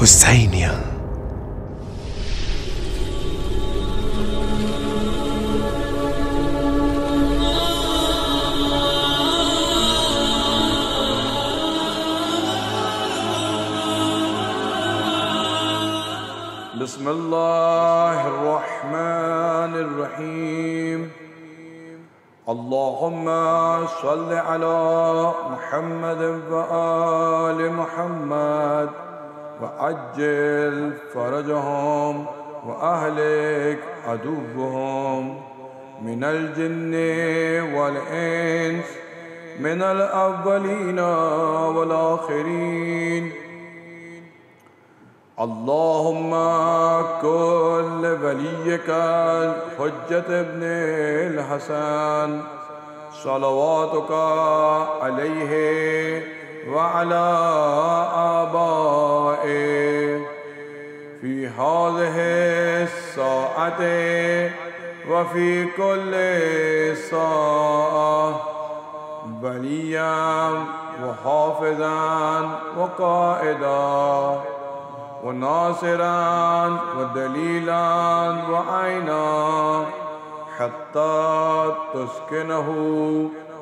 حسينيا بسم الله الرحمن الرحيم اللهم صل على محمد وآل محمد وعجل فرجهم وأهلك عدوهم من الجن والإنس من الأولين والآخرين اللهم كن لوليك الحجة ابن الحسن صلواتك عليه وعلى آبائه في هذه الساعة وفي كل ساعة بنيا وحافظا وقائدا وناصرا ودليلا وعينا حتى تسكنه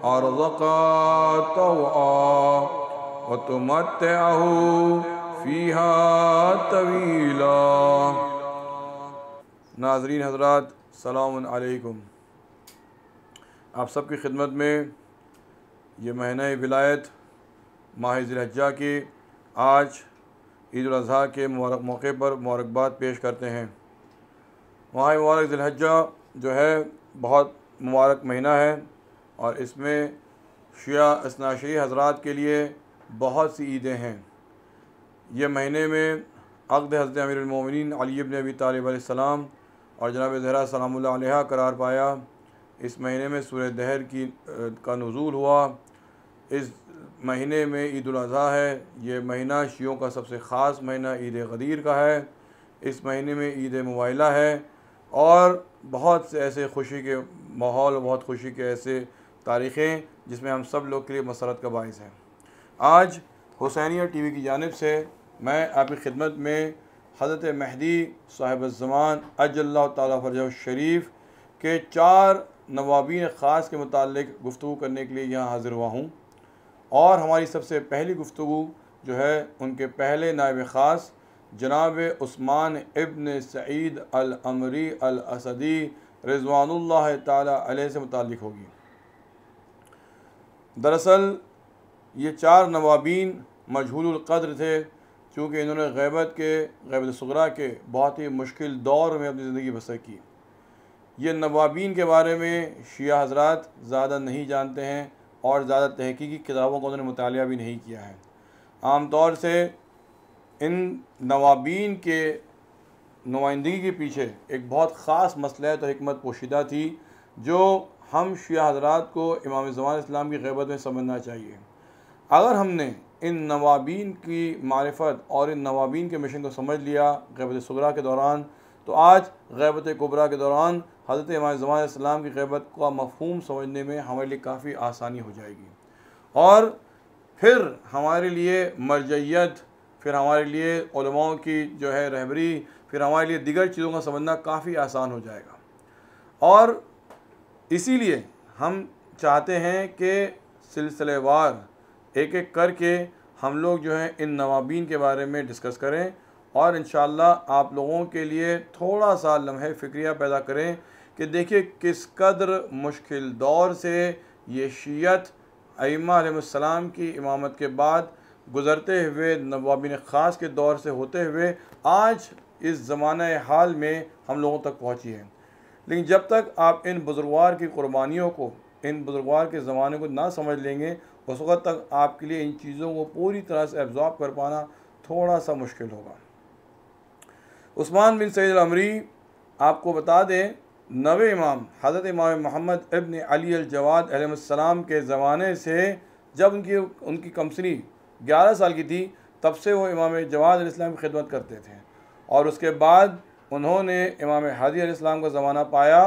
أرضك طوعا وتمتعه فيها طويلا حضرات नाजरीन हजरात सलामकुम आप सबकी खिदमत में ये महीना विलायत माह जिलहजा के आज ईद अजी के मौके पर मुबारकबाद पेश करते हैं वहाँ मुबारक दिलहजा जो है बहुत मुबारक महीना है और इसमें शिया असनाशरी हजरात के लिए बहुत सी ईदें हैं यह महीने में अकद हज़रत अमीरमिन अलीब नबी तालब और जनाब जहरा सलाम करार पाया इस महीने में सूर्य दहर की का नज़ूल हुआ इस महीने में ईद अज़ी है ये महीना शियों का सबसे ख़ास महीना ईद गदीर का है इस महीने में ईद मुबाइला है और बहुत से ऐसे खुशी के माहौल बहुत खुशी के ऐसे तारीख़ें जिसमें हम सब लोग के लिए मसरत का बायस हैं आज हुसैनिया टीवी की जानब से मैं आपकी खिदमत में हज़रत महदी साहिब ज़मान अजल्ला तरज शरीफ के चार नवाबीन ख़ास के मतलब गुफ्तु करने के लिए यहाँ हाज़िर हुआ हूँ और हमारी सबसे पहली गुफ्तु जो है उनके पहले नायब ख़ास जनाब उस्मान इब्न सईद अल असदी रिजवानल्ला ताली से मुतल होगी दरअसल ये चार नवाबीन मजहूलक़द्र थे चूँकि इन्होंने गैबत के गैबत सगरा के बहुत ही मुश्किल दौर में अपनी ज़िंदगी बसर की ये नवाबीन के बारे में शिया हजरात ज़्यादा नहीं जानते हैं और ज़्यादा तहकीकी किताबों का उन्होंने मुताल भी नहीं किया है आम तौर से इन नवाबीन के नुमाइंदगी के पीछे एक बहुत ख़ास मसलहत तो हमत पोशीदा थी जो हम शिया हजरात को इमाम जमान इस्लाम की गैबत में समझना चाहिए अगर हमने इन नवाबीन की मारफत और इन नवाबीन के मिशन को समझ लिया गैबत सुबरा के दौरान तो आज गैबत कुबरा के दौरान हज़रत इमाम की गैबत का मफहूम समझने में हमारे लिए काफ़ी आसानी हो जाएगी और फिर हमारे लिए मरजैत फिर हमारे लिए की जो है रहबरी फिर हमारे लिए दिगर चीज़ों का समझना काफ़ी आसान हो जाएगा और इसीलिए हम चाहते हैं कि सिलसिलेवार एक एक करके हम लोग जो है इन नवाबीन के बारे में डिस्कस करें और इन आप लोगों के लिए थोड़ा सा लम्हे फ़िक्रिया पैदा करें कि देखिए किस कदर मुश्किल दौर से ये शीयत अमाम की इमामत के बाद गुज़रते हुए नवाबिन ख़ास के दौर से होते हुए आज इस ज़माना हाल में हम लोगों तक पहुँची है लेकिन जब तक आप इन बुज़ुर्गवार की क़ुरबानियों को इन बुज़ुर्गवार के ज़माने को ना समझ लेंगे उस वक्त तक आपके लिए इन चीज़ों को पूरी तरह से एब्ज़ॉर्ब कर पाना थोड़ा सा मुश्किल होगा उस्मान बिन सैदरी आपको बता दें नवे इमाम हज़रत इमाम मोहम्मद इबन अली अलजवाद अलैहिस्सलाम के ज़माने से जब उनकी उनकी कमसनी ग्यारह साल की थी तब से वो इमाम जवाद इस्लाम की खिदमत करते थे और उसके बाद उन्होंने इमाम हादी इस्लाम का ज़माना पाया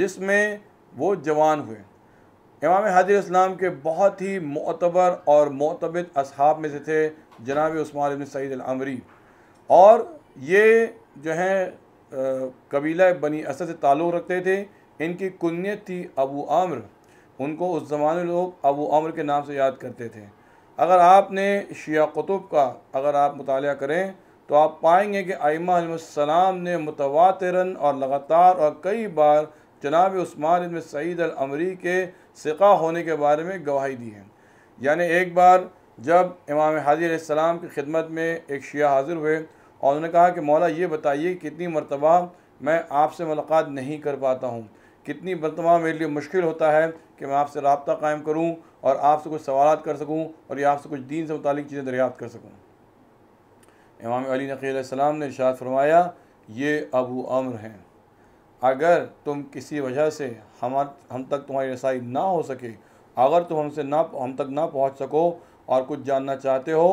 जिसमें वो जवान हुए इमाम हादी इस्लाम के बहुत ही मतबर और मोतबित असहाब में से थे जनाब उस्मान सईद अमरी और ये जो हैं कबीला बनी असद से ताल्लुक़ रखते थे इनकी कुन्यत थी अबू आम्र उनको उस ज़माने लोग अबू आम्र के नाम से याद करते थे अगर आपने शिया कुतुब का अगर आप मुताल करें तो आप पाएंगे कि आईमासलाम ने मुतवातरन और लगातार और कई बार जनाब उस्मान इबन सईद अलमरी के सिका होने के बारे में गवाही दी है यानी एक बार जब इमाम हाज़ी सलाम की खिदमत में एक शिया हाजिर हुए और उन्होंने कहा कि मौला ये बताइए कितनी मरतबा मैं आपसे मुलाकात नहीं कर पाता हूँ कितनी मरतबा मेरे लिए मुश्किल होता है कि मैं आपसे रबता कायम करूँ और आपसे कुछ सवाल कर सकूँ और या आपसे कुछ दीन से मुतल चीज़ें दरियात कर सकूँ इमाम अली नकीम ने इशात फरमाया ये अबू अम्र हैं अगर तुम किसी वजह से हम हम तक तुम्हारी रसाई ना हो सके अगर तुम हमसे ना हम तक ना पहुंच सको और कुछ जानना चाहते हो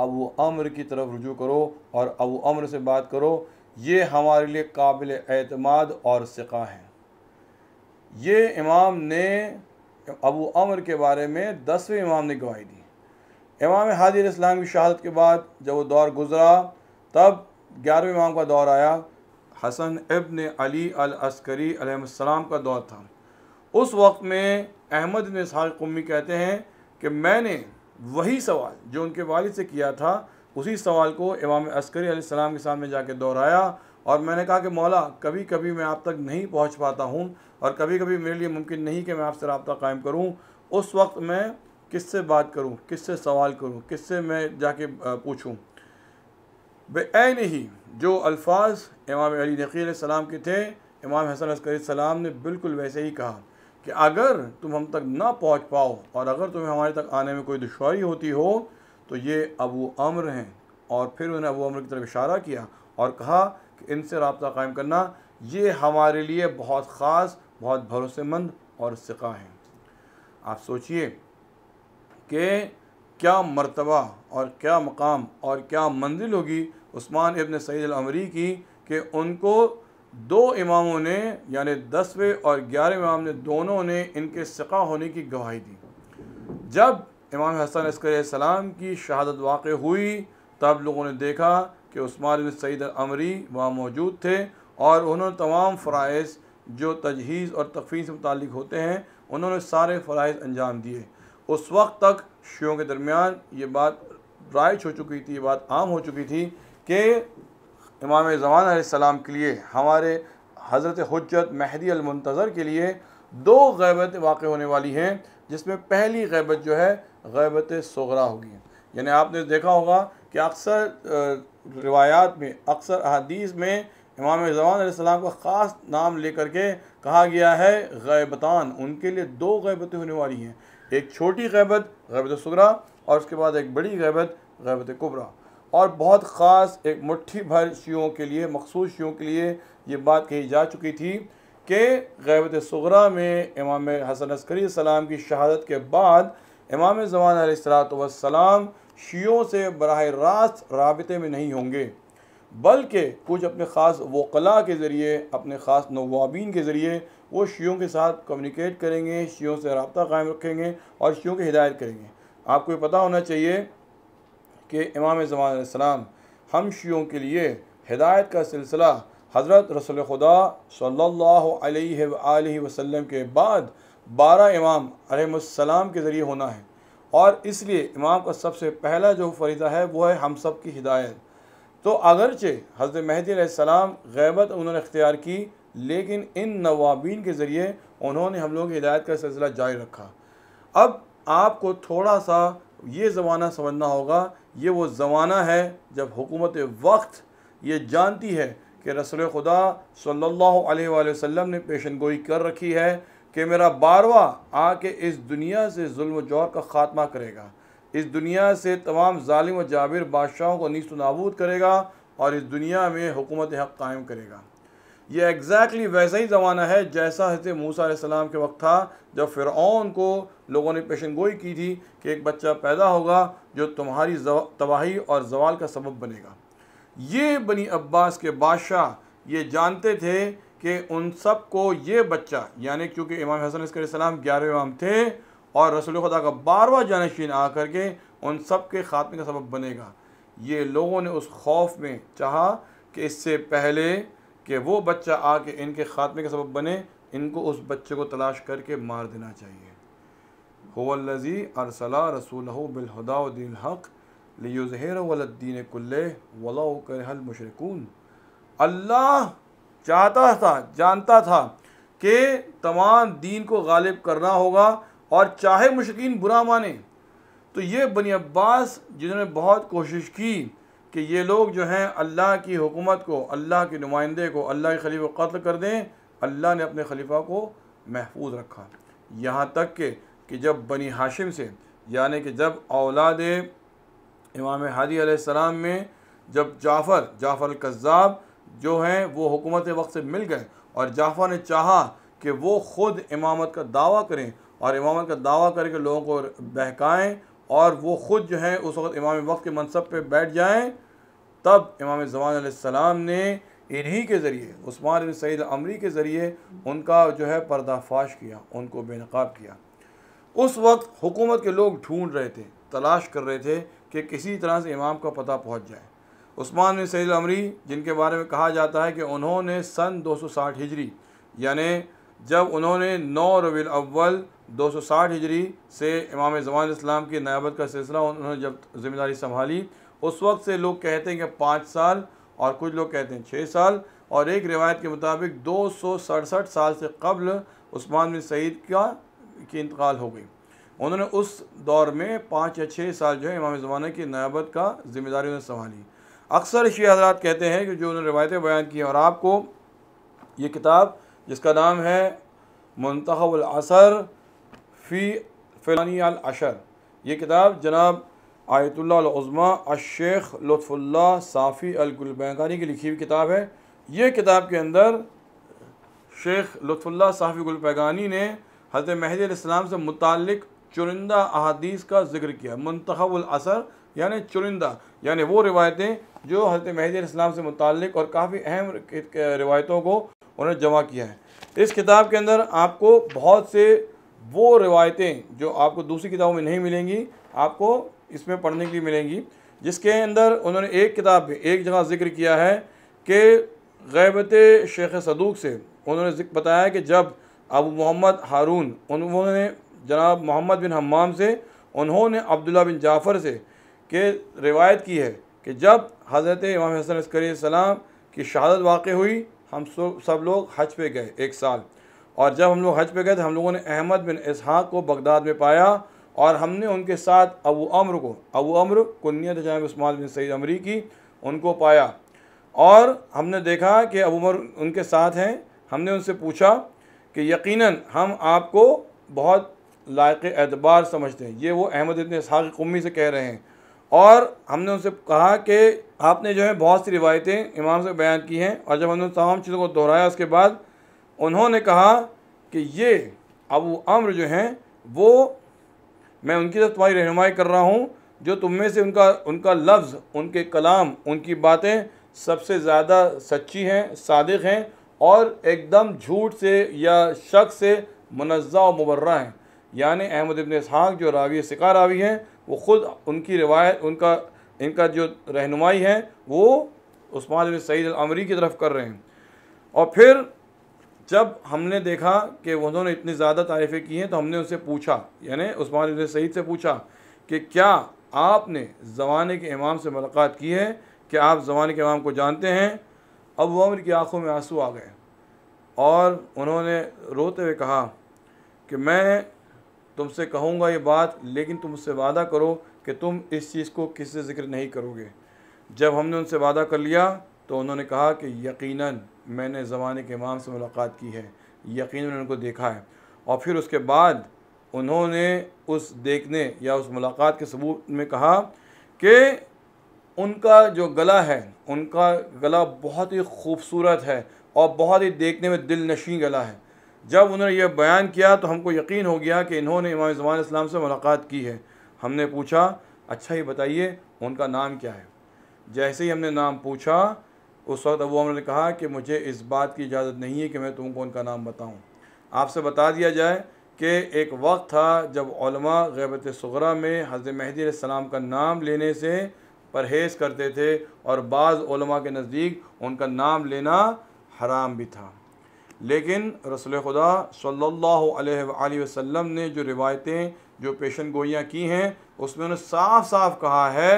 अबू अम्र की तरफ रुजू करो और अब अम्र से बात करो ये हमारे लिए काबिल एतमाद और सिका हैं ये इमाम ने अबू अमर के बारे में दसवें इमाम ने गवाही दी इमाम हाजिर इस्लाम की शहादत के बाद जब वो दौर गुज़रा तब ग्यारहवें इमाम का दौर आया हसन इबन अली अल अस्करी अलैहिस्सलाम का दौर था उस वक्त में अहमद ने साल कुम्मी कहते हैं कि मैंने वही सवाल जो उनके वालिद से किया था उसी सवाल को इमाम अस्करी सलाम के सामने जाके दोहराया और मैंने कहा कि मौला कभी कभी मैं आप तक नहीं पहुंच पाता हूं और कभी कभी मेरे लिए मुमकिन नहीं कि मैं आपसे रबता कायम करूं उस वक्त मैं किससे बात करूं किससे सवाल करूं किससे मैं जाके पूछूं बे नहीं जो अल्फाज इमाम अली नकी सलाम के थे इमाम हसन अस्करी सलाम ने बिल्कुल वैसे ही कहा कि अगर तुम हम तक ना पहुंच पाओ और अगर तुम्हें हमारे तक आने में कोई दुशारी होती हो तो ये अबू अम्र हैं और फिर उन्हें अबू अम्र की तरफ इशारा किया और कहा कि इनसे रबता कायम करना ये हमारे लिए बहुत ख़ास बहुत भरोसेमंद और सिका हैं आप सोचिए कि क्या मर्तबा और क्या मकाम और क्या मंजिल होगी उस्मान इबन सईद अमरी की कि उनको दो इमामों ने यानि दसवें और ग्यारहवें इमाम ने दोनों ने इनके सिका होने की गवाही दी जब इमाम हसन अस्कराम की शहादत वाक़ हुई तब लोगों ने देखा कि उस्मान सईद अमरी वहाँ मौजूद थे और उन्होंने तमाम फ़राइज़ जो तजहीज़ और तफी से मुतल होते हैं उन्होंने सारे फ़राइज़ अंजाम दिए उस वक्त तक शियों के दरमियान ये बात राइज हो चुकी थी ये बात आम हो चुकी थी कि इमाम ज़मान सलाम के लिए हमारे हज़रत हजरत महदी अलमतज़र के लिए दो गैबत वाक़ होने वाली हैं जिसमें पहली गैबत जो है गैबत सगरा होगी यानी आपने देखा होगा कि अक्सर रिवायात में अक्सर अदीस में इमाम जबान का ख़ास नाम लेकर के कहा गया है गैबतान उनके लिए दो गैबतें होने वाली हैं एक छोटी गैबत गैबत सगरा और उसके बाद एक बड़ी गैबत गैबत कुबरा और बहुत ख़ास एक मुट्ठी भर शियों के लिए मखसूस शियों के लिए ये बात कही जा चुकी थी कि गैबत सगरा में इमाम हसन अस्करी सलाम की शहादत के बाद इमाम जवान सलाम शियों से बरह रास्त रबते में नहीं होंगे बल्कि कुछ अपने ख़ास वकला के ज़रिए अपने ख़ास नवाबीन के ज़रिए वो शियों के साथ कम्युनिकेट करेंगे शियों से रबता कायम रखेंगे और शियों की हिदायत करेंगे आपको ये पता होना चाहिए कि इमाम ज़मान हम शियों के लिए हिदायत का सिलसिला हज़रत रसोल खुदा सल्ला वसम के बाद बारह इमाम अलैहिस्सलाम के ज़रिए होना है और इसलिए इमाम का सबसे पहला जो फरीदा है वो है हम सब की हिदायत तो अगरचे हज़रत महदी सलाम गैबत उन्होंने अख्तियार की लेकिन इन नवाबीन के ज़रिए उन्होंने हम लोगों की हिदायत का सिलसिला जारी रखा अब आपको थोड़ा सा ये ज़माना समझना होगा ये वो ज़माना है जब हुकूमत वक्त ये जानती है कि रसूल खुदा सल्लल्लाहु अलैहि वसल्लम ने पेशन गोई कर रखी है कि मेरा बारवा आके इस दुनिया से जुल्म ज़ोर का ख़ात्मा करेगा इस दुनिया से तमाम ालिम व जाबिर बादशाहों को नीस्त नाबूद करेगा और इस दुनिया में हुकूमत हक़ कायम करेगा ये एग्जैक्टली वैसा ही ज़माना है जैसा हजरत मूसा के वक्त था जब फ़िरौन को लोगों ने पेशन गोई की थी कि एक बच्चा पैदा होगा जो तुम्हारी तबाही और जवाल का सबब बनेगा ये बनी अब्बास के बादशाह ये जानते थे कि उन सब को ये बच्चा यानी क्योंकि इमाम हसन इसलाम ग्यारह इमाम थे और रसूल खुदा का बारवा जानशीन कर के उन सब के ख़ात्मे का सबब बनेगा ये लोगों ने उस खौफ में चाहा कि इससे पहले कि वो बच्चा आके इनके ख़ात्मे का सबब बने इनको उस बच्चे को तलाश करके मार देना चाहिए हुवल्लज़ी अरसला रसूल बिलहदाउद्दीन हक़ लियुज़हर वलद्दीन कुल्ले वलाकल मुशरकून अल्लाह चाहता था जानता था कि तमाम दीन को गालिब करना होगा और चाहे मुश्किन बुरा माने तो ये बनी अब्बास जिन्होंने बहुत कोशिश की कि ये लोग जो हैं अल्लाह की हुकूमत को अल्लाह के नुमाइंदे को अल्लाह के खलीफ कत्ल कर दें अल्लाह ने अपने खलीफा को महफूज रखा यहाँ तक कि कि जब बनी हाशिम से यानी कि जब औलाद इमाम हादी सलाम में जब जाफ़र जाफ़र कज़ाब जो हैं वो हुकूमत वक्त से मिल गए और जाफ़र ने चाहा कि वो ख़ुद इमामत का दावा करें और इमामत का दावा करके लोगों को बहकाएँ और वो ख़ुद जो हैं उस वक्त इमाम वक्त के मनसब पर बैठ जाएँ तब इमाम जवान ने इन्हीं के ज़रिए उस्मान सैद अमरी के ज़रिए उनका जो है पर्दाफाश किया उनको बेनकाब किया उस वक्त हुकूमत के लोग ढूंढ रहे थे तलाश कर रहे थे कि किसी तरह से इमाम का पता पहुंच जाए उस्मान बिन सैल अमरी जिनके बारे में कहा जाता है कि उन्होंने सन 260 हिजरी यानि जब उन्होंने नौ रबी अव्वल 260 हिजरी से इमाम जमान इस्लाम की नयाबत का सिलसिला उन्होंने जब ज़िम्मेदारी संभाली उस वक्त से लोग कहते हैं कि पाँच साल और कुछ लोग कहते हैं छः साल और एक रिवायत के मुताबिक दो साल से कबल उस्मान बिन सईद का की इंतकाल हो गई उन्होंने उस दौर में पाँच या छः साल जो है इमाम ज़माना की नयाबत का जिम्मेदारी उन्हें संभाली अक्सर शे हजरात कहते हैं कि जो उन्होंने रवायतें बयान की और आपको ये किताब जिसका नाम है मनतखबलसर फ़ी फ़िलानी अलशर ये किताब जनाब आयतुल्लाज़मा अशेख लुफ़ुल्ला साफ़ी अलगुलबैंकानी की लिखी हुई किताब है ये किताब के अंदर शेख लुफ़ुल्ला साफ़ी गुलपैगानी ने हज़रत महदी इस्लाम से मुतक चुनिंदा अहदीस का जिक्र किया मंतखबुलसर यानि चुनिंदा यानि वो रिवायतें जो हज़रत महदी इस्लाम से मुतक और काफ़ी अहम रिवायतों को उन्होंने जमा किया है इस किताब के अंदर आपको बहुत से वो रिवायतें जो आपको दूसरी किताबों में नहीं मिलेंगी आपको इसमें पढ़ने के लिए मिलेंगी जिसके अंदर उन्होंने एक किताब में एक जगह जिक्र किया है कि गैबत शेख सदूक से उन्होंने बताया कि जब अबू मोहम्मद हारून उन्होंने जनाब मोहम्मद बिन हमाम से उन्होंने अब्दुल्ला बिन जाफ़र से के रिवायत की है कि जब हज़रत इमाम हसन सलाम की शहादत वाक़ हुई हम सब लोग हज पे गए एक साल और जब हम लोग हज पे गए तो हम लोगों ने अहमद बिन इसहाक को बगदाद में पाया और हमने उनके साथ अबू अम्र को अबू अम्र कुन्नीत जनाब उस्मान बिन सईद अमरी की उनको पाया और हमने देखा कि अबू उमर उनके साथ हैं हमने उनसे पूछा कि यकीनन हम आपको बहुत लायक एतबार समझते हैं ये वो अहमद इतने इसहाक़ कौमी से कह रहे हैं और हमने उनसे कहा कि आपने जो है बहुत सी रिवायतें इमाम से बयान की हैं और जब हमने तमाम चीज़ों को दोहराया उसके बाद उन्होंने कहा कि ये अबू अम्र जो हैं वो मैं उनकी तरफ तुम्हारी रहनमाई कर रहा हूँ जो तुम में से उनका उनका लफ्ज़ उनके कलाम उनकी बातें सबसे ज़्यादा सच्ची हैं सादक हैं और एकदम झूठ से या शक से मुनजा और मुबर्रा हैं यानि अहमद इबन इसहाक जो रावी सिका रावी हैं वो ख़ुद उनकी रिवायत उनका इनका जो रहनुमाई है वो उस्मान बिन सईद अमरी की तरफ कर रहे हैं और फिर जब हमने देखा कि उन्होंने इतनी ज़्यादा तारीफ़ें की हैं तो हमने उनसे पूछा यानी उस्मान इबन सईद से पूछा कि क्या आपने ज़माने के इमाम से मुलाकात की है क्या आप ज़माने के इमाम को जानते हैं अब अमर की आंखों में आंसू आ गए और उन्होंने रोते हुए कहा कि मैं तुमसे कहूँगा ये बात लेकिन तुम मुझसे वादा करो कि तुम इस चीज़ को किसी से ज़िक्र नहीं करोगे जब हमने उनसे वादा कर लिया तो उन्होंने कहा कि यकीनन मैंने ज़माने के इमाम से मुलाकात की है यकीन मैंने उनको देखा है और फिर उसके बाद उन्होंने उस देखने या उस मुलाकात के सबूत में कहा कि उनका जो गला है उनका गला बहुत ही खूबसूरत है और बहुत ही देखने में दिल नशी गला है जब उन्होंने यह बयान किया तो हमको यकीन हो गया कि इन्होंने इमाम ज़मान इस्लाम से मुलाकात की है हमने पूछा अच्छा ये बताइए उनका नाम क्या है जैसे ही हमने नाम पूछा उस वक्त अबू अमर ने कहा कि मुझे इस बात की इजाज़त नहीं है कि मैं तुमको उनका नाम बताऊं आपसे बता दिया जाए कि एक वक्त था जब गैबत सगरा में हज़रत महदी सलाम का नाम लेने से परहेज़ करते थे और बाज़ के नज़दीक उनका नाम लेना हराम भी था लेकिन रसूल खुदा सल्लल्लाहु अलैहि वसल्लम ने जो रिवायतें जो पेशन गोइयाँ की हैं उसमें उन्होंने साफ साफ कहा है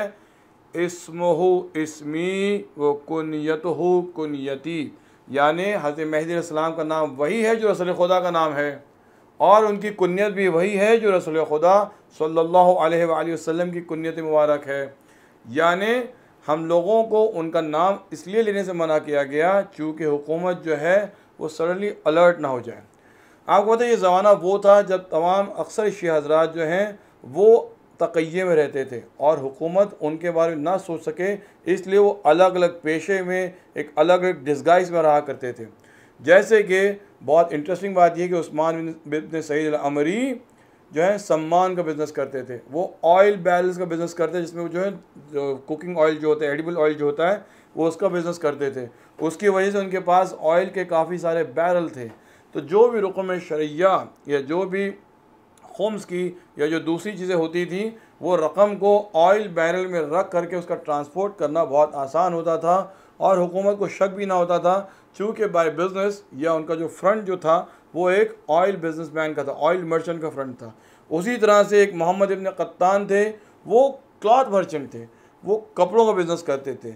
इसमहु इसमी व कुनियत हो कुनियती यानि हजरत सलाम का नाम वही है जो रसूल खुदा का नाम है और उनकी कुनीत भी वही है जो रसूल खुदा सल्लल्लाहु अलैहि वसल्लम की कुनियत मुबारक है यानि हम लोगों को उनका नाम इसलिए लेने से मना किया गया चूँकि हुकूमत जो है वो सडनली अलर्ट ना हो जाए आपको पता है ये ज़माना वो था जब तमाम अक्सर शी हजरात जो हैं वो तकैये में रहते थे और हुकूमत उनके बारे में ना सोच सके इसलिए वो अलग अलग पेशे में एक अलग अलग डिस्गाइज में रहा करते थे जैसे कि बहुत इंटरेस्टिंग बात यह कि उस्मान बिन सईद अमरी जो है सम्मान का बिज़नेस करते थे वो ऑयल बैरल्स का बिज़नेस करते जिसमें वो जो है जो कुकिंग ऑयल जो होता है एडिबल ऑयल जो होता है वो उसका बिज़नेस करते थे उसकी वजह से उनके पास ऑयल के काफ़ी सारे बैरल थे तो जो भी रुकम शरिया या जो भी होम्स की या जो दूसरी चीज़ें होती थी वो रकम को ऑयल बैरल में रख करके उसका ट्रांसपोर्ट करना बहुत आसान होता था और हुकूमत को शक भी ना होता था चूँकि बाय बिज़नेस या उनका जो फ्रंट जो था वो एक ऑयल बिजनेसमैन का था ऑयल मर्चेंट का फ्रंट था उसी तरह से एक मोहम्मद इबन कत्तान थे वो क्लॉथ मर्चेंट थे वो कपड़ों का बिज़नेस करते थे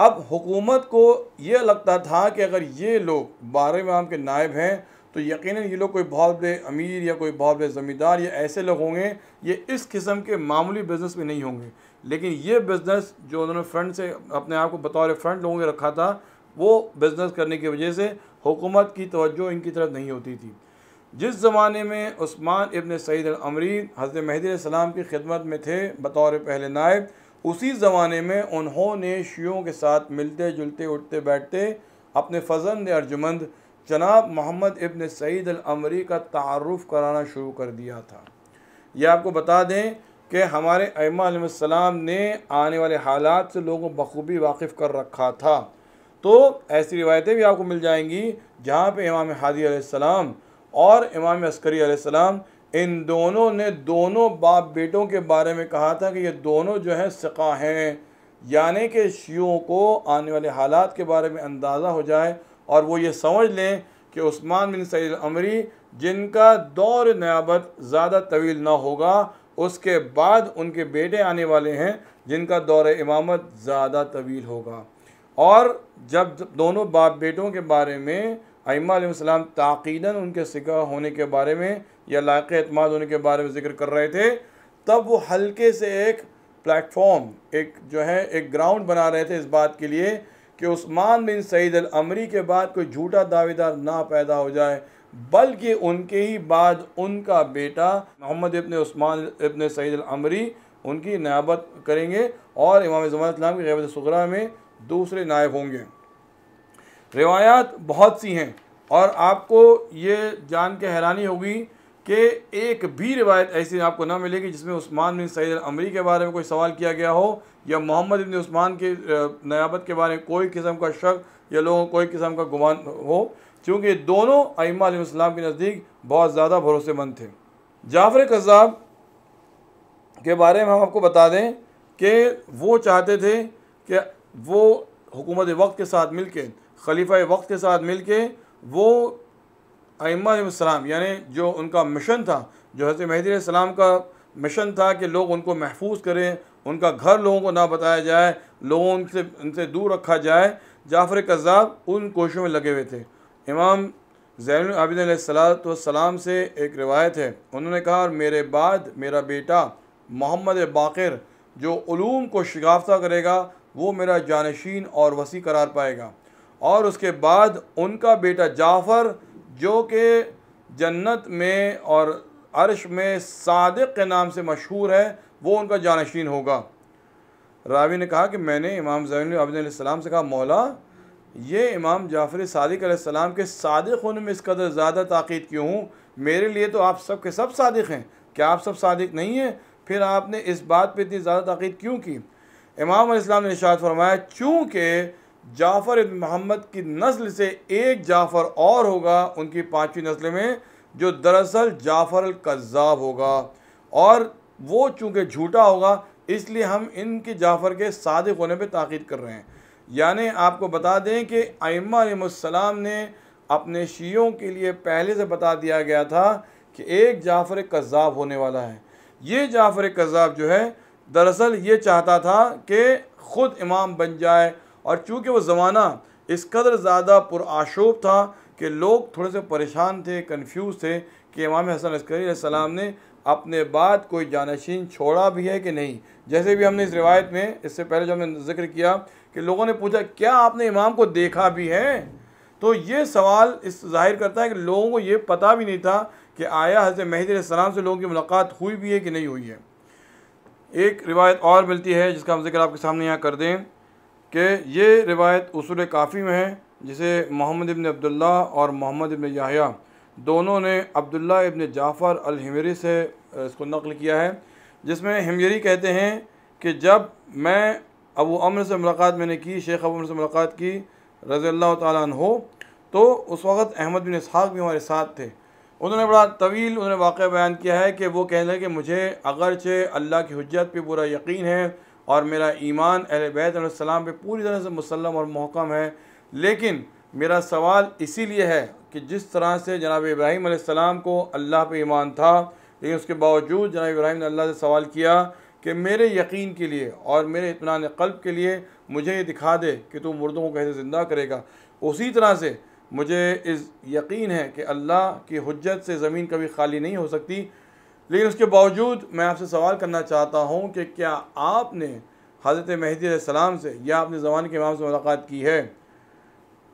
अब हुकूमत को ये लगता था कि अगर ये लोग बारह इमाम के नायब हैं तो यकीन ये लोग कोई बहुत बड़े अमीर या कोई बहुत बड़े ज़मींदार या ऐसे लोग होंगे ये इस किस्म के मामूली बिज़नेस में नहीं होंगे लेकिन ये बिज़नेस जो उन्होंने फ्रंट से अपने आप को बतौर फ्रंट लोगों के रखा था वो बिज़नेस करने की वजह से हुकूमत की तवज्जो इनकी तरफ नहीं होती थी जिस ज़माने में उस्मान इबन सईद अमरीन हज़रत महदी सलाम की खिदमत में थे बतौर पहले नायब उसी ज़माने में उन्होंने शियों के साथ मिलते जुलते उठते बैठते अपने ने अर्जुमंद जनाब मोहम्मद इबन सईद अमरी का तारफ़ कराना शुरू कर दिया था यह आपको बता दें कि हमारे अमाम ने आने वाले हालात से लोगों को बखूबी वाकिफ़ कर रखा था तो ऐसी रिवायतें भी आपको मिल जाएंगी जहाँ पे इमाम हादी आसमाम और इमाम अस्करी आसमाम इन दोनों ने दोनों बाप बेटों के बारे में कहा था कि ये दोनों जो हैं सका हैं यानी कि शियों को आने वाले हालात के बारे में अंदाज़ा हो जाए और वो ये समझ लें कि उस्मान बिन सईद अमरी जिनका दौर नयाबत ज़्यादा तवील ना होगा उसके बाद उनके बेटे आने वाले हैं जिनका दौर इमामत ज़्यादा तवील होगा और जब दोनों बाप बेटों के बारे में आईमाम ताक़ीदा उनके सिका होने के बारे में या लाक़ अतमाद होने के बारे में जिक्र कर रहे थे तब वो हल्के से एक प्लेटफॉर्म एक जो है एक ग्राउंड बना रहे थे इस बात के लिए कि उस्मान बिन सईद अल अमरी के बाद कोई झूठा दावेदार ना पैदा हो जाए बल्कि उनके ही बाद उनका बेटा मोहम्मद इबन उस्मान इबन सईद अल अमरी उनकी नयाबत करेंगे और इमाम जमान की गैबत सुगरा में दूसरे नायब होंगे रिवायात बहुत सी हैं और आपको ये जान के हैरानी होगी कि एक भी रिवायत ऐसी आपको ना मिलेगी जिसमें उस्मान बिन सईद अमरी के बारे में कोई सवाल किया गया हो या मोहम्मद बिन उस्मान के नयाबत के बारे में कोई किस्म का शक या लोगों कोई किस्म का गुमान हो क्योंकि दोनों अमाम के नज़दीक बहुत ज़्यादा भरोसेमंद थे जाफर कज़ाब के बारे में हम आपको बता दें कि वो चाहते थे कि वो हुकूमत वक्त के साथ मिल के खलीफा वक्त के साथ मिल के वो अम्माम यानि जो उनका मिशन था जो हज़रत महदी सलाम का मिशन था कि लोग उनको महफूज करें उनका घर लोगों को ना बताया जाए लोगों उनसे उनसे दूर रखा जाए जाफ़र कज़ाब उन कोशों में लगे हुए थे इमाम जैन आबिद सलाम से एक रिवायत है उन्होंने कहा मेरे बाद मेरा बेटा मोहम्मद बाकर जो ूम को शिकाफ्ता करेगा वो मेरा जानशीन और वसी करार पाएगा और उसके बाद उनका बेटा जाफ़र जो कि जन्नत में और अरश में सादक के नाम से मशहूर है वो उनका जानशीन होगा रावी ने कहा कि मैंने इमाम जैन आबदीसम से कहा मौला ये इमाम जाफ़र सदक़म के सदक होने में इस कदर ज़्यादा ताक़द क्यों हूँ मेरे लिए तो आप सब के सब सदक हैं क्या आप सब सदक नहीं हैं फिर आपने इस बात पे इतनी ज़्यादा ताक़द क्यों की इमाम इस्लाम ने निशात फरमाया चूँकि जाफ़र मोहम्मद की नस्ल से एक जाफ़र और होगा उनकी पाँचवीं नस्ल में जो दरअसल जाफ़र कज़ाब होगा और वो चूँकि झूठा होगा इसलिए हम इनके जाफ़र के सादक होने पर ताक़द कर रहे हैं यानि आपको बता दें कि आयमासलाम ने अपने शीयों के लिए पहले से बता दिया गया था कि एक जाफ़र कज़ाब होने वाला है ये जाफ़र कज़ाब जो है दरअसल ये चाहता था कि ख़ुद इमाम बन जाए और चूँकि वो ज़माना इस कदर ज़्यादा पुराशोब था कि लोग थोड़े से परेशान थे कन्फ्यूज़ थे कि इमाम हसन अस्करी सलाम ने अपने बाद कोई जानशीन छोड़ा भी है कि नहीं जैसे भी हमने इस रिवायत में इससे पहले जो हमने जिक्र किया कि लोगों ने पूछा क्या आपने इमाम को देखा भी है तो ये सवाल इस जाहिर करता है कि लोगों को ये पता भी नहीं था कि आया हजरत महदी सलाम से लोगों की मुलाकात हुई भी है कि नहीं हुई है एक रिवायत और मिलती है जिसका हम जिक्र आपके सामने यहाँ कर दें कि ये रिवायत उसूल काफ़ी में है जिसे मोहम्मद इबन अब्दुल्ला और मोहम्मद इबन याहिया दोनों ने अब्दुल्ला इबन जाफ़र अलहमरी से इसको नकल किया है जिसमें हमयरी कहते हैं कि जब मैं अबू अमर से मुलाकात मैंने की शेख अबू अमर से मुलाकात की रज़ी अल्लाह तो उस वक़्त अहमद बिन इसहाक़ भी हमारे साथ थे उन्होंने बड़ा तवील उन्होंने वाक़ बयान किया है कि वो कहने कि मुझे अगरचे अल्लाह की हजत पर पूरा यकीन है और मेरा ईमान अहल बैतम पर पूरी तरह से मुसलम और महकम है लेकिन मेरा सवाल इसीलिए है कि जिस तरह से जनाब इब्राहिम आसमाम को अल्लाह पर ईमान था लेकिन उसके बावजूद जनाब इब्राहिम ने अल्लाह से सवाल किया कि मेरे यकीन के लिए और मेरे इतमान कल्ब के लिए मुझे ये दिखा दे कि तू मुर्दों को कैसे ज़िंदा करेगा उसी तरह से मुझे इस यकीन है कि अल्लाह की हजत से ज़मीन कभी खाली नहीं हो सकती लेकिन उसके बावजूद मैं आपसे सवाल करना चाहता हूँ कि क्या आपने हज़रत महदी सलाम से या आपने ज़मान के इमाम से मुलाकात की है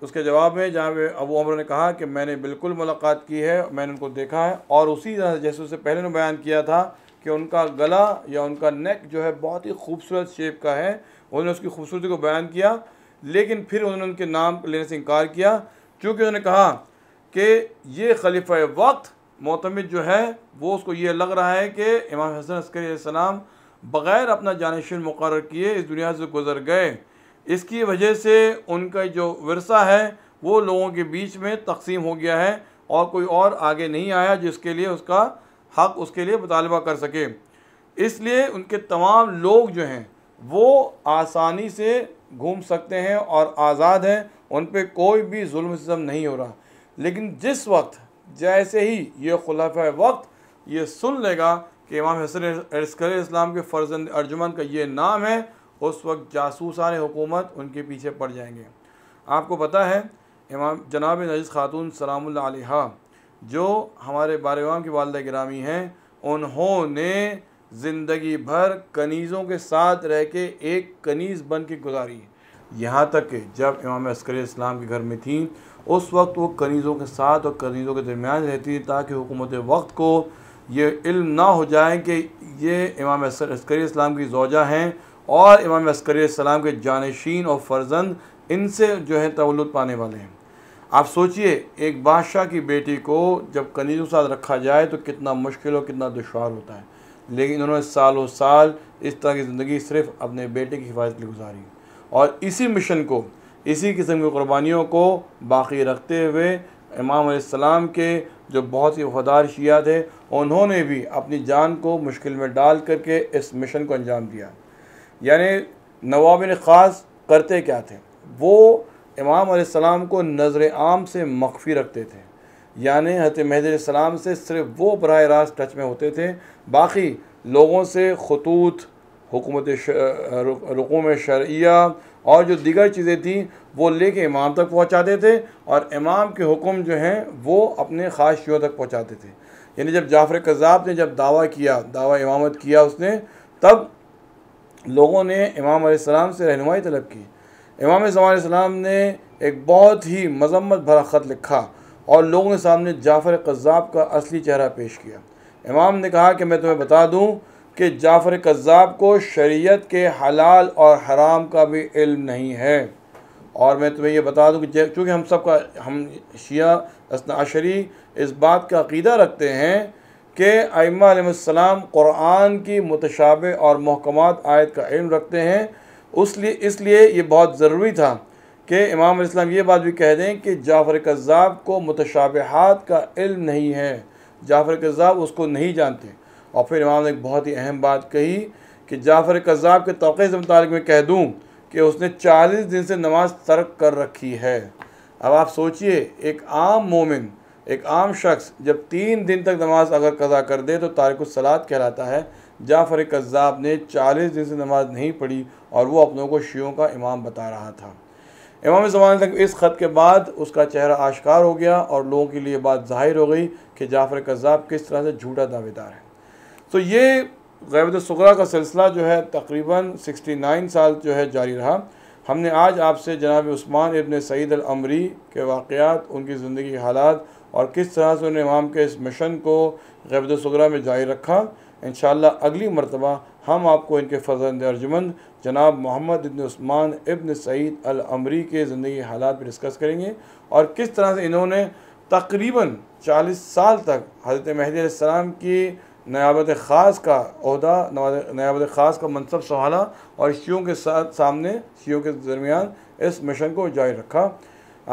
उसके जवाब में जहाँ अबू अमर ने कहा कि मैंने बिल्कुल मुलाकात की है मैंने उनको देखा है और उसी तरह से जैसे उससे पहले ने बयान किया था कि उनका गला या उनका नेक जो है बहुत ही खूबसूरत शेप का है उन्होंने उसकी खूबसूरती को बयान किया लेकिन फिर उन्होंने उनके नाम लेने से इनकार किया चूँकि उन्होंने कहा कि ये खलीफ वक्त मोतमद जो है वो उसको ये लग रहा है कि इमाम हसन अस्करीम बग़ैर अपना जानशीन मुकर किए इस दुनिया से गुजर गए इसकी वजह से उनका जो वरसा है वो लोगों के बीच में तकसीम हो गया है और कोई और आगे नहीं आया जिसके लिए उसका हक उसके लिए मुतालबा कर सके इसलिए उनके तमाम लोग जो हैं वो आसानी से घूम सकते हैं और आज़ाद हैं उन पर कोई भी जुल्म सितम नहीं हो रहा लेकिन जिस वक्त जैसे ही ये खुलाफ वक्त ये सुन लेगा कि इमाम हसन इस्लाम के फ़र्जंद अर्जुमन का ये नाम है उस वक्त जासूसान हुकूमत उनके पीछे पड़ जाएंगे आपको पता है इमाम जनाब नजीज़ ख़ातून सलाम जो हमारे बारवाम की वालदा ग्रामी हैं उन्होंने ज़िंदगी भर कनीज़ों के साथ रह के एक कनीज़ बन के गुजारी यहाँ तक कि जब इमाम अस्कर इस्लाम के घर में थी उस वक्त वो कनीज़ों के साथ और कनीज़ों के दरमियान रहती थी ताकि हुकूमत वक्त को ये इल्म ना हो जाए कि ये इमाम अस्कर इस्लाम की जोजा हैं और इमाम अस्कर इस्लाम के जानशीन और फर्जंद इनसे जो है तवल पाने वाले हैं आप सोचिए एक बादशाह की बेटी को जब कनीज़ों के साथ रखा जाए तो कितना मुश्किल और कितना दुशार होता है लेकिन उन्होंने सालों साल इस तरह की ज़िंदगी सिर्फ अपने बेटे की हिफाजत के लिए गुजारी और इसी मिशन को इसी किस्म की कुर्बानियों को बाकी रखते हुए इमाम सलाम के जो बहुत ही वफादार शिया थे उन्होंने भी अपनी जान को मुश्किल में डाल करके इस मिशन को अंजाम दिया यानी नवाब ने ख़ास करते क्या थे वो इमाम सलाम को नज़र आम से मख्फी रखते थे यानि हजरत महदलाम से सिर्फ वो बर रास्त टच में होते थे बाकी लोगों से खतूत हुकूमत रकूम शरिया और जो दीगर चीज़ें थीं वो लेके इमाम तक पहुँचाते थे और इमाम के हुक्म जो हैं वो अपने ख़ास तक पहुँचाते थे यानी जब जाफ़र कज़ाब ने जब दावा किया दावा इमामत किया उसने तब लोगों ने इमाम सलाम से रहनुमाई तलब की इमाम सलाम ने एक बहुत ही मजम्मत भरा ख़त लिखा और लोगों के सामने जाफ़र कज़ाब का असली चेहरा पेश किया इमाम ने कहा कि मैं तुम्हें बता दूं कि जाफ़र कज़ाब को शरीयत के हलाल और हराम का भी इल्म नहीं है और मैं तुम्हें यह बता दूं कि चूँकि हम सब का हम शिया असनाशरी इस बात का अकीदा रखते हैं कि आइमासम क़ुरान की मुतशाब और महकमात आयत का इल्म रखते हैं उस इसलिए ये बहुत ज़रूरी था कि इमाम इस्लाम ये बात भी कह दें कि जाफ़र कज़ाब को मतशाबहत का इल्म नहीं है जाफ़र कज़ाब उसको नहीं जानते और फिर इमाम ने एक बहुत ही अहम बात कही कि जाफ़र कज़ाब के तोक़े से मुतालिक मैं कह दूँ कि उसने चालीस दिन से नमाज तर्क कर रखी है अब आप सोचिए एक आम मोमिन एक आम शख्स जब तीन दिन तक नमाज अगर कज़ा कर दे तो तारकुसलात कहलाता है जाफ़र कज़ाब ने चालीस दिन से नमाज नहीं पढ़ी और वो अपनों को शियों का इमाम बता रहा था इमाम ज़मान तक इस ख़त के बाद उसका चेहरा आश्कार हो गया और लोगों के लिए बात जाहिर हो गई कि जाफ़र कज़ाब किस तरह से झूठा दावेदार है तो ये गैबत का सिलसिला जो है तकरीबन 69 साल जो है जारी रहा हमने आज आपसे जनाब उस्मान इबन सईद अलमरी के वाक़ात उनकी ज़िंदगी हालात और किस तरह से उन्हें इमाम के इस मिशन को गैबत में जारी रखा इन अगली मरतबा हम आपको इनके फजंद अर्जमंद जनाब मोहम्मद इबन उस्मान इबन सईद अल अमरी के ज़िंदगी हालात पर डिस्कस करेंगे और किस तरह से इन्होंने तकरीबन 40 साल तक हज़रत महदी की नयाबत ख़ास का अहदा नयाबत ख़ास का मनसब संभाला और शियों के साथ सामने शियों के दरमियान इस मिशन को जारी रखा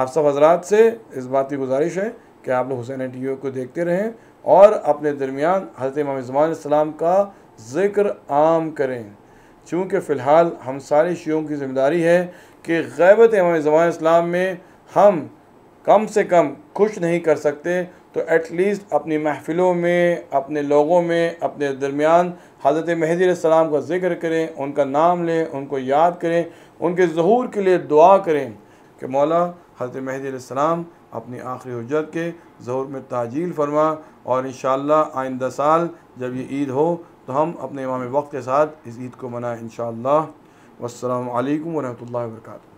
आप सब हजरात से इस बात की गुजारिश है कि आप लोग हुसैन टी को देखते रहें और अपने दरमियान हज़रत इमाम जमान का ज़िक्र आम करें चूँकि फ़िलहाल हम सारे शियों की जिम्मेदारी है कि गैबत हमारे ज़बान इस्लाम में हम कम से कम खुश नहीं कर सकते तो एटलीस्ट अपनी महफ़िलों में अपने लोगों में अपने दरमियान हज़रत महदी सलाम का ज़िक्र करें उनका नाम लें उनको याद करें उनके जहूर के लिए दुआ करें कि मौला हज़रत महदी सलाम अपनी आखिरी हजरत के जहूर में ताजील फरमा और इन आइंदा साल जब ये ईद हो तो हम अपने इमाम वक्त के साथ इस ईद को मनाएं इन शाला वालकम वरहमल वर्का